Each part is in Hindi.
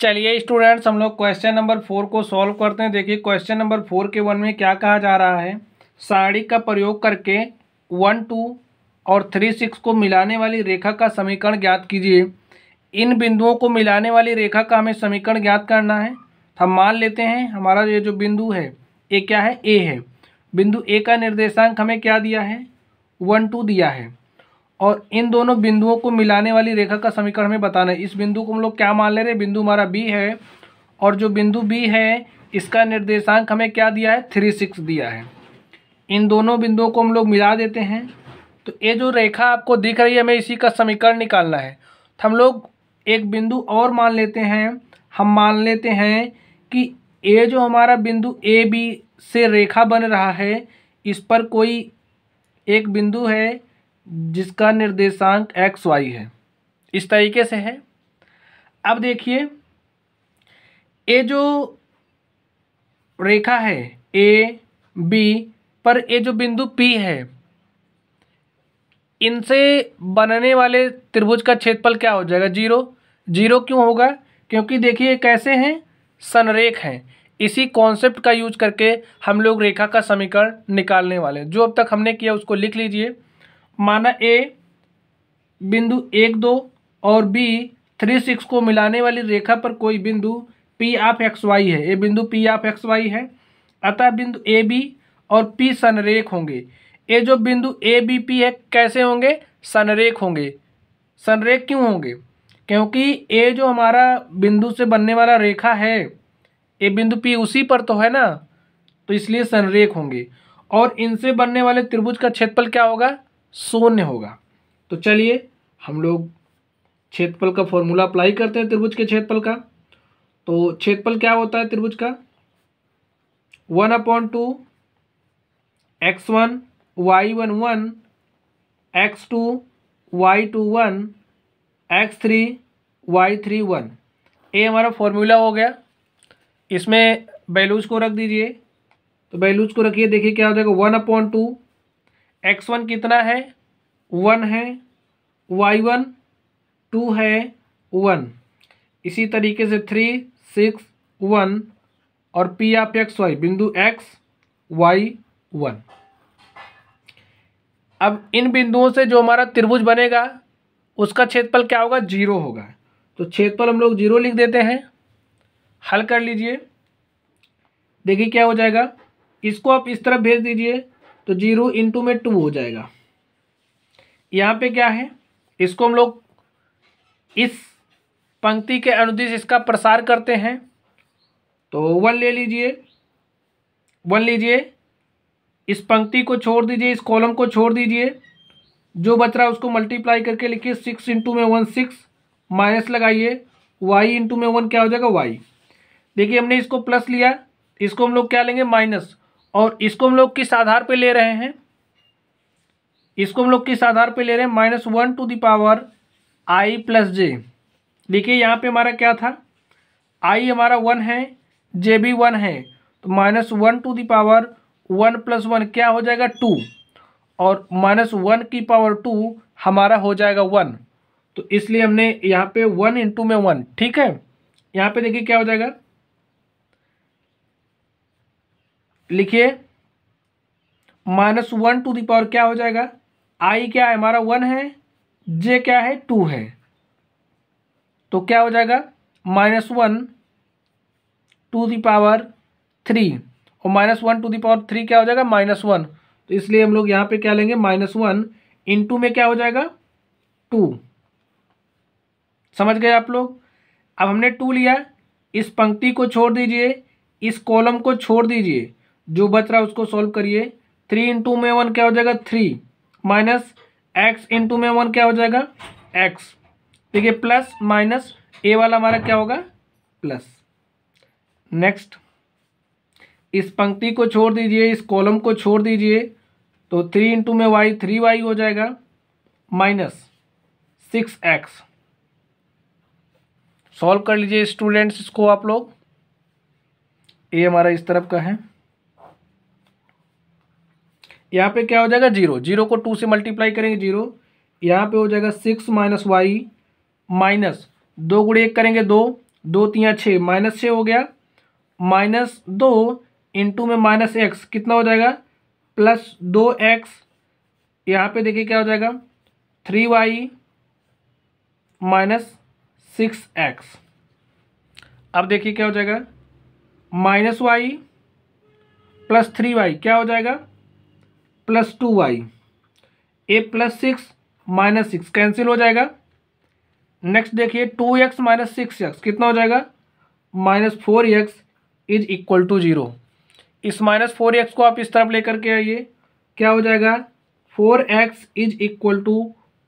चलिए स्टूडेंट्स हम लोग क्वेश्चन नंबर फोर को सॉल्व करते हैं देखिए क्वेश्चन नंबर फोर के वन में क्या कहा जा रहा है साड़ी का प्रयोग करके वन टू और थ्री सिक्स को मिलाने वाली रेखा का समीकरण ज्ञात कीजिए इन बिंदुओं को मिलाने वाली रेखा का हमें समीकरण ज्ञात करना है तो हम मान लेते हैं हमारा ये जो बिंदु है ये क्या है ए है बिंदु ए का निर्देशांक हमें क्या दिया है वन टू दिया है और इन दोनों बिंदुओं को मिलाने वाली रेखा का समीकरण हमें बताना है इस बिंदु को हम लोग क्या मान ले रहे हैं बिंदु हमारा बी है और जो बिंदु बी है इसका निर्देशांक हमें क्या दिया है थ्री सिक्स दिया है इन दोनों बिंदुओं को हम लोग मिला देते हैं तो ये जो रेखा आपको दिख रही है हमें इसी का समीकरण निकालना है तो हम लोग एक बिंदु और मान लेते हैं हम मान लेते हैं कि ये जो हमारा बिंदु ए बी से रेखा बन रहा है इस पर कोई एक बिंदु है जिसका निर्देशांक एक्स वाई है इस तरीके से है अब देखिए ये जो रेखा है ए बी पर ये जो बिंदु पी है इनसे बनने वाले त्रिभुज का क्षेत्रफल क्या हो जाएगा जीरो जीरो क्यों होगा क्योंकि देखिए कैसे हैं सनरेख हैं इसी कॉन्सेप्ट का यूज करके हम लोग रेखा का समीकरण निकालने वाले हैं जो अब तक हमने किया उसको लिख लीजिए माना ए बिंदु एक दो और बी थ्री सिक्स को मिलाने वाली रेखा पर कोई बिंदु पी ऑफ एक्स वाई है ये बिंदु पी ऑफ एक्स वाई है अतः बिंदु ए बी और पी सनरेख होंगे ये जो बिंदु ए बी पी है कैसे होंगे सनरेख होंगे सनरेख क्यों होंगे क्योंकि ए जो हमारा बिंदु से बनने वाला रेखा है ये बिंदु पी उसी पर तो है ना तो इसलिए सनरेख होंगे और इनसे बनने वाले त्रिभुज का क्षेत्रफल क्या होगा शून्य होगा तो चलिए हम लोग क्षेत्रफल का फॉर्मूला अप्लाई करते हैं त्रिभुज के क्षेत्रफल का तो क्षेत्रफल क्या होता है त्रिभुज का one upon two x one y one one x two y two one x three y three one ये हमारा फॉर्मूला हो गया इसमें बैलूज को रख दीजिए तो बैलूज को रखिए देखिए क्या हो जाएगा one upon two x one कितना है वन है वाई वन टू है वन इसी तरीके से थ्री सिक्स वन और पी आप एक्स वाई बिंदु एक्स वाई वन अब इन बिंदुओं से जो हमारा त्रिभुज बनेगा उसका क्षेत्रफल क्या होगा जीरो होगा तो क्षेत्रफल हम लोग जीरो लिख देते हैं हल कर लीजिए देखिए क्या हो जाएगा इसको आप इस तरफ भेज दीजिए तो जीरो इंटू में टू हो जाएगा यहाँ पे क्या है इसको हम लोग इस पंक्ति के अनुदिश इसका प्रसार करते हैं तो वन ले लीजिए वन लीजिए इस पंक्ति को छोड़ दीजिए इस कॉलम को छोड़ दीजिए जो बच रहा है उसको मल्टीप्लाई करके लिखिए सिक्स इंटू में वन सिक्स माइनस लगाइए वाई इंटू में वन क्या हो जाएगा वाई देखिए हमने इसको प्लस लिया इसको हम लोग क्या लेंगे माइनस और इसको हम लोग किस आधार पे ले रहे हैं इसको हम लोग किस आधार पे ले रहे हैं माइनस वन टू दावर आई प्लस जे देखिए यहाँ पे हमारा क्या था आई हमारा वन है जे भी वन है तो माइनस वन टू दावर वन प्लस वन क्या हो जाएगा टू और माइनस वन की पावर टू हमारा हो जाएगा वन तो इसलिए हमने यहाँ पे वन इंटू में वन ठीक है यहाँ पे देखिए क्या हो जाएगा लिखिए minus one two the power क्या हो जाएगा आई क्या है हमारा वन है जे क्या है टू है तो क्या हो जाएगा minus one two the power three और minus one two the power three क्या हो जाएगा माइनस वन तो इसलिए हम लोग यहाँ पे क्या लेंगे माइनस वन टू में क्या हो जाएगा टू समझ गए आप लोग अब हमने टू लिया इस पंक्ति को छोड़ दीजिए इस कॉलम को छोड़ दीजिए जो बच रहा है उसको सॉल्व करिए थ्री इंटू में वन क्या हो जाएगा थ्री माइनस एक्स इंटू में वन क्या हो जाएगा एक्स देखिए प्लस माइनस ए वाला हमारा क्या होगा प्लस नेक्स्ट इस पंक्ति को छोड़ दीजिए इस कॉलम को छोड़ दीजिए तो थ्री इंटू में वाई थ्री वाई हो जाएगा माइनस सिक्स एक्स सॉल्व कर लीजिए स्टूडेंट्स इसको आप लोग ये हमारा इस तरफ का है यहाँ पे क्या हो जाएगा जीरो जीरो को टू से मल्टीप्लाई करेंगे जीरो यहाँ पे हो जाएगा सिक्स माइनस वाई माइनस दो गुड़े एक करेंगे दो दो तिया छः माइनस छः हो गया माइनस दो इंटू में माइनस एक्स कितना हो जाएगा प्लस दो एक्स यहाँ पे देखिए क्या हो जाएगा three y minus six x अब देखिए क्या हो जाएगा minus y plus three y क्या हो जाएगा plus two y A plus six minus six cancel हो जाएगा नेक्स्ट देखिए two x minus six x कितना हो जाएगा minus four x is equal to zero इस माइनस फोर एक्स को आप इस तरफ लेकर के आइए क्या हो जाएगा four x is equal to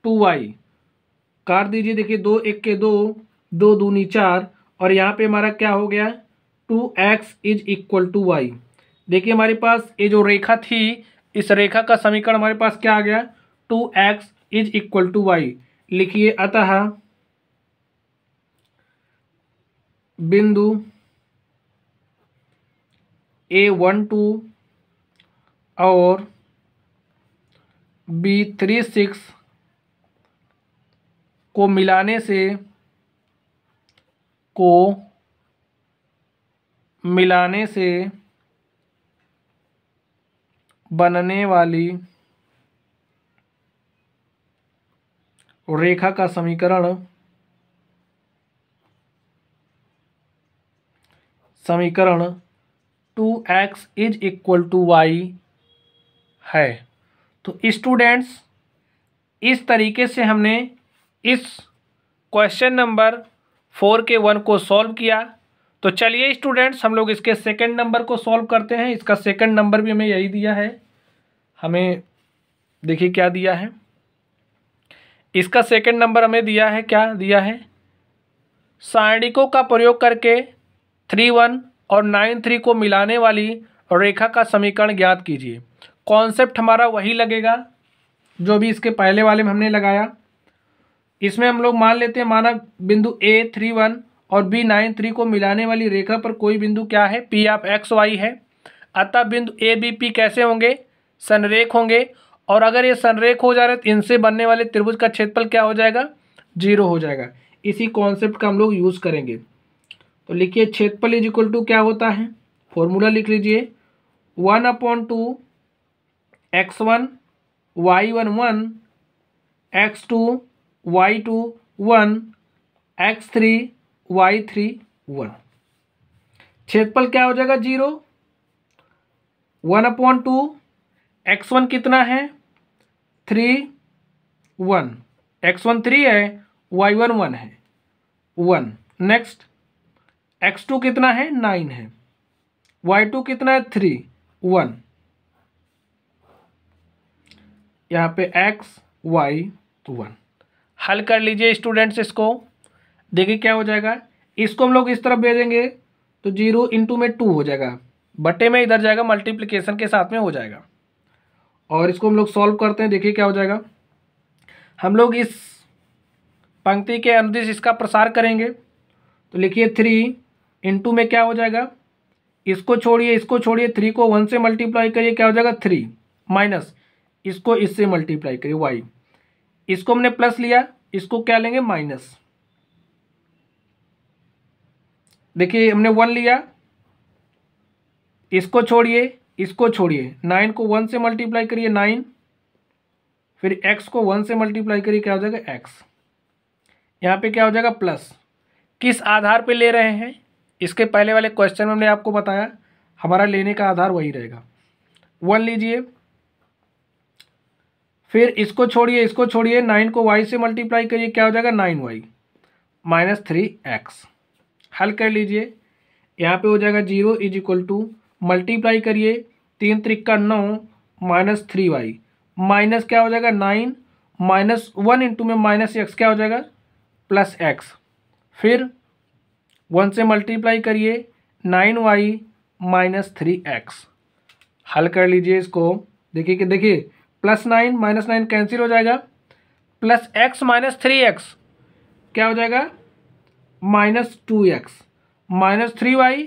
two y काट दीजिए देखिए दो एक के दो दो दूनी चार और यहाँ पे हमारा क्या हो गया two x is equal to y देखिए हमारे पास ये जो रेखा थी इस रेखा का समीकरण हमारे पास क्या आ गया two x is equal to y लिखिए अतः बिंदु ए वन टू और बी थ्री सिक्स को मिलाने से को मिलाने से बनने वाली रेखा का समीकरण समीकरण two x is equal to y है तो स्टूडेंट्स इस तरीके से हमने इस क्वेश्चन नंबर फोर के वन को सॉल्व किया तो चलिए स्टूडेंट्स हम लोग इसके सेकंड नंबर को सॉल्व करते हैं इसका सेकंड नंबर भी हमें यही दिया है हमें देखिए क्या दिया है इसका सेकंड नंबर हमें दिया है क्या दिया है सारणिकों का प्रयोग करके थ्री वन और नाइन थ्री को मिलाने वाली रेखा का समीकरण ज्ञात कीजिए कॉन्सेप्ट हमारा वही लगेगा जो भी इसके पहले वाले में हमने लगाया इसमें हम लोग मान लेते हैं माना बिंदु ए थ्री वन और बी नाइन थ्री को मिलाने वाली रेखा पर कोई बिंदु क्या है पी आप एक्स वाई है अतः बिंदु ए बी पी कैसे होंगे संरेख होंगे और अगर ये संरेख हो जा रहे तो इनसे बनने वाले त्रिभुज का क्षेत्रफल क्या हो जाएगा जीरो हो जाएगा इसी कॉन्सेप्ट का हम लोग यूज़ करेंगे तो लिखिए क्षेत्रफल इज इक्वल टू क्या होता है फॉर्मूला लिख लीजिए one upon two x one y one one x two y two one x three y three one क्षेत्रफल क्या हो जाएगा zero one upon two x one कितना है three one x one three है वाई वन वन है वन नेक्स्ट एक्स टू कितना है नाइन है वाई टू कितना है थ्री वन यहाँ पे एक्स वाई वन हल कर लीजिए स्टूडेंट्स इसको देखिए क्या हो जाएगा इसको हम लोग इस तरफ भेजेंगे तो जीरो इंटू में टू हो जाएगा बटे में इधर जाएगा मल्टीप्लिकेशन के साथ में हो जाएगा और इसको हम लोग सॉल्व करते हैं देखिए क्या हो जाएगा हम लोग इस पंक्ति के अनुदेश इसका प्रसार करेंगे तो लिखिए थ्री इंटू में क्या हो जाएगा इसको छोड़िए इसको छोड़िए थ्री को वन से मल्टीप्लाई करिए क्या हो जाएगा थ्री माइनस इसको इससे मल्टीप्लाई करिए वाई इसको हमने प्लस लिया इसको क्या लेंगे माइनस देखिए हमने वन लिया इसको छोड़िए इसको छोड़िए नाइन को वन से मल्टीप्लाई करिए नाइन फिर एक्स को वन से मल्टीप्लाई करिए क्या हो जाएगा एक्स यहाँ पे क्या हो जाएगा प्लस किस आधार पे ले रहे हैं इसके पहले वाले क्वेश्चन में हमने आपको बताया हमारा लेने का आधार वही रहेगा वन लीजिए फिर इसको छोड़िए इसको छोड़िए नाइन को वाई से मल्टीप्लाई करिए क्या हो जाएगा nine y minus three x हल कर लीजिए यहाँ पे हो जाएगा zero is equal to multiply करिए तीन त्रिक्का नौ माइनस थ्री वाई माइनस क्या हो जाएगा नाइन माइनस वन इंटू में माइनस एक्स क्या हो जाएगा प्लस एक्स फिर वन से मल्टीप्लाई करिए nine y minus three x हल कर लीजिए इसको देखिए कि देखिए plus nine minus nine cancel हो जाएगा plus x minus three x क्या हो जाएगा minus two x minus three y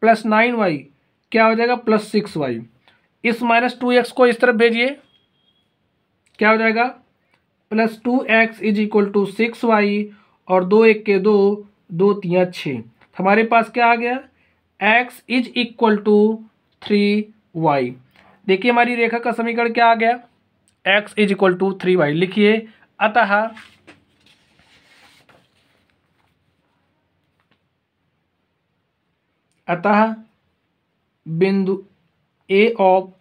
plus nine y क्या हो जाएगा प्लस सिक्स वाई इस माइनस टू एक्स को इस तरफ भेजिए क्या हो जाएगा plus two x is equal to six y और दो एक के दो दो तिया छः हमारे पास क्या आ गया x is equal to three y देखिए हमारी रेखा का समीकरण क्या आ गया x is equal to three y लिखिए अतः अतः बिंदु ए ऑफ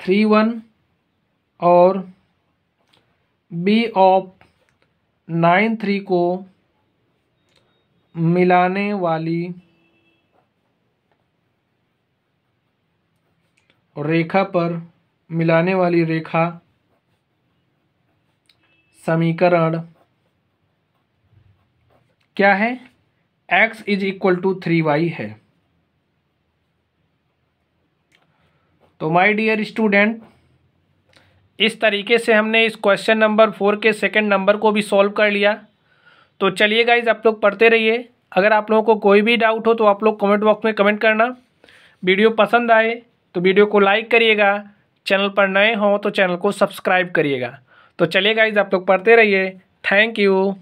थ्री वन और बी ऑफ नाइन थ्री को मिलाने वाली रेखा पर मिलाने वाली रेखा समीकरण क्या है x is equal to three y है तो माय डियर स्टूडेंट इस तरीके से हमने इस क्वेश्चन नंबर फोर के सेकंड नंबर को भी सॉल्व कर लिया तो चलिए गाइज आप लोग पढ़ते रहिए अगर आप लोगों को कोई भी डाउट हो तो आप लोग कमेंट बॉक्स में कमेंट करना वीडियो पसंद आए तो वीडियो को लाइक करिएगा चैनल पर नए हों तो चैनल को सब्सक्राइब करिएगा तो चलिए गाइज आप लोग पढ़ते रहिए थैंक यू